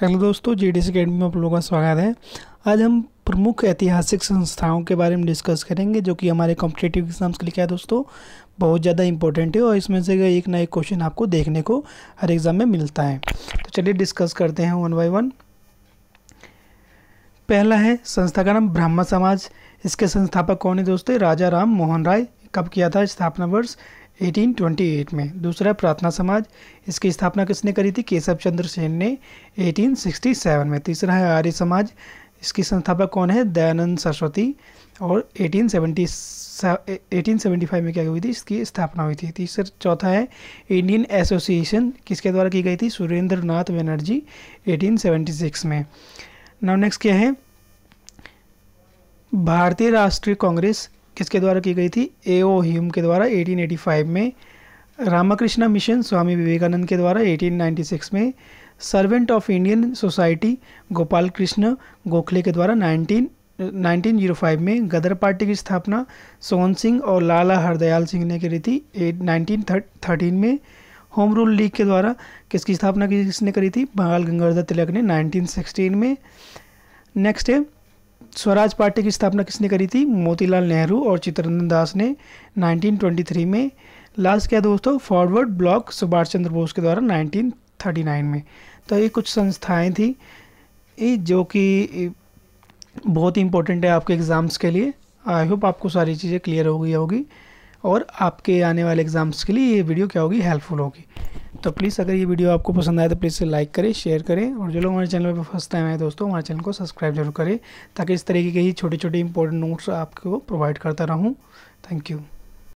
hello दोस्तों G D academy में आप लोगों का स्वागत है आज हम प्रमुख ऐतिहासिक संस्थाओं के बारे में डिस्कस करेंगे जो कि हमारे कॉम्पिटेटिव एग्जाम्स के लिए क्या है दोस्तों बहुत ज़्यादा इंपॉर्टेंट है और इसमें से एक ना एक क्वेश्चन आपको देखने को हर एग्ज़ाम में मिलता है तो चलिए डिस्कस करते हैं वन बाई वन पहला है संस्था का नाम ब्राह्मण समाज इसके संस्थापक कौन है दोस्तों राजा राम मोहन राय कब किया था स्थापना वर्ष 1828 में दूसरा प्रार्थना समाज इसकी स्थापना किसने करी थी केशव चंद्र सेन ने 1867 में तीसरा है आर्य समाज इसकी संस्थापक कौन है दयानंद सरस्वती और 1870 1875 में क्या हुई थी इसकी स्थापना हुई थी तीसरा चौथा है इंडियन एसोसिएशन किसके द्वारा की गई थी सुरेंद्र नाथ बनर्जी एटीन में नाउ नेक्स्ट क्या है भारतीय राष्ट्रीय कांग्रेस किसके द्वारा की गई थी ए ओ ह्यूम के द्वारा 1885 में रामाकृष्णा मिशन स्वामी विवेकानंद के द्वारा 1896 में servant of Indian society Gopal Krishna Gokhale के द्वारा 19 1905 में गदर पार्टी की स्थापना सोहन सिंह और लाला हरदयाल सिंह ने करी थी नाइनटीन थर्टीन में होम रूल लीग के द्वारा किसकी स्थापना किसने करी थी बंगाल गंगाधर तिलक ने 1916 में नेक्स्ट है स्वराज पार्टी की स्थापना किसने करी थी मोतीलाल नेहरू और चित्तरंजन दास ने 1923 में लास्ट क्या दोस्तों फॉरवर्ड ब्लॉक सुभाष चंद्र बोस के द्वारा 1939 में तो ये कुछ संस्थाएं थी जो कि बहुत ही इंपॉर्टेंट है आपके एग्ज़ाम्स के लिए आई होप आपको सारी चीज़ें क्लियर हो गई होगी और आपके आने वाले एग्ज़ाम्स के लिए ये वीडियो क्या होगी हेल्पफुल होगी तो प्लीज़ अगर ये वीडियो आपको पसंद आए तो प्लीज़ लाइक करें शेयर करें और जो लोग हमारे चैनल पर फर्स्ट टाइम आए दोस्तों हमारे चैनल को सब्सक्राइब जरूर करें ताकि इस तरीके के ही छोटे छोटे इंपॉर्टेंट नोट्स आपको प्रोवाइड करता रहूँ थैंक यू